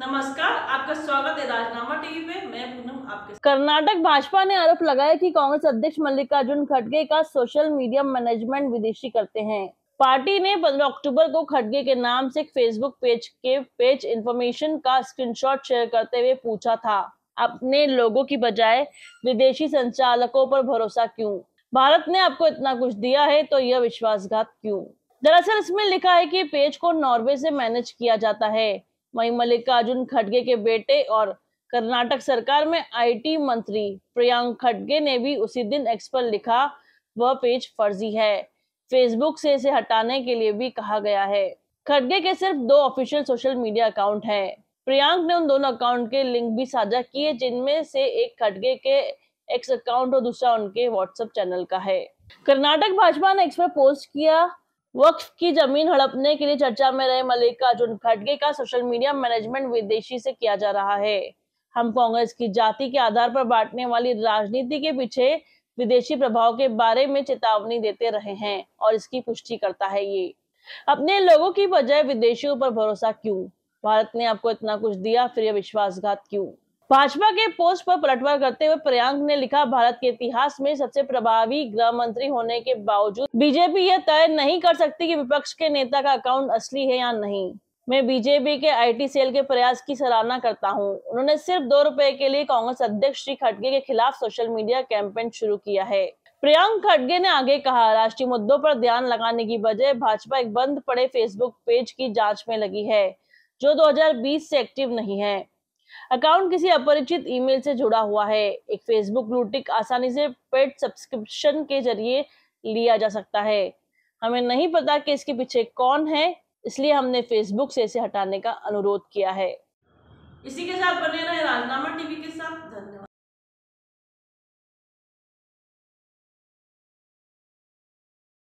नमस्कार आपका स्वागत है राजनामा टीवी पे मैं पूनम आपके कर्नाटक भाजपा ने आरोप लगाया कि कांग्रेस अध्यक्ष मल्लिकार्जुन खड़गे का सोशल मीडिया मैनेजमेंट विदेशी करते हैं पार्टी ने 15 अक्टूबर को खड़गे के नाम से एक फेसबुक पेज के पेज इंफॉर्मेशन का स्क्रीनशॉट शेयर करते हुए पूछा था अपने लोगों की बजाय विदेशी संचालकों पर भरोसा क्यों भारत ने आपको इतना कुछ दिया है तो यह विश्वासघात क्यों दरअसल इसमें लिखा है कि पेज को नॉर्वे से मैनेज किया जाता है वहीं मल्लिकार्जुन खड़गे के बेटे और कर्नाटक सरकार में आईटी मंत्री प्रियांक खड़गे ने भी उसी दिन एक्स पर लिखा वह पेज फर्जी है फेसबुक से इसे हटाने के लिए भी कहा गया है खड़गे के सिर्फ दो ऑफिशियल सोशल मीडिया अकाउंट हैं। प्रियांक ने उन दोनों अकाउंट के लिंक भी साझा किए जिनमें से एक खड़गे के एक्स अकाउंट और दूसरा उनके व्हाट्सएप चैनल का है कर्नाटक भाजपा ने एक्स पर पोस्ट किया वक्फ की जमीन हड़पने के लिए चर्चा में रहे मल्लिकार्जुन खड़गे का सोशल मीडिया मैनेजमेंट विदेशी से किया जा रहा है हम कांग्रेस की जाति के आधार पर बांटने वाली राजनीति के पीछे विदेशी प्रभाव के बारे में चेतावनी देते रहे हैं और इसकी पुष्टि करता है ये अपने लोगों की बजाय विदेशियों पर भरोसा क्यों भारत ने आपको इतना कुछ दिया फिर यह विश्वासघात क्यों भाजपा के पोस्ट पर पलटवार करते हुए प्रियांक ने लिखा भारत के इतिहास में सबसे प्रभावी गृह मंत्री होने के बावजूद बीजेपी यह तय नहीं कर सकती कि विपक्ष के नेता का अकाउंट असली है या नहीं मैं बीजेपी के आईटी सेल के प्रयास की सराहना करता हूं। उन्होंने सिर्फ दो रुपए के लिए कांग्रेस अध्यक्ष श्री खड़गे के खिलाफ सोशल मीडिया कैंपेन शुरू किया है प्रियंक खड़गे ने आगे कहा राष्ट्रीय मुद्दों पर ध्यान लगाने की बजाय भाजपा एक बंद पड़े फेसबुक पेज की जांच में लगी है जो 2020 से एक्टिव नहीं है अकाउंट किसी अपरिचित ईमेल से जुड़ा हुआ है एक फेसबुक ब्लूटिक आसानी से पेड सब्सक्रिप्शन के जरिए लिया जा सकता है हमें नहीं पता कि इसके पीछे कौन है इसलिए हमने फेसबुक से इसे हटाने का अनुरोध किया है इसी के साथ बने रहे राजनामा टीवी के साथ धन्यवाद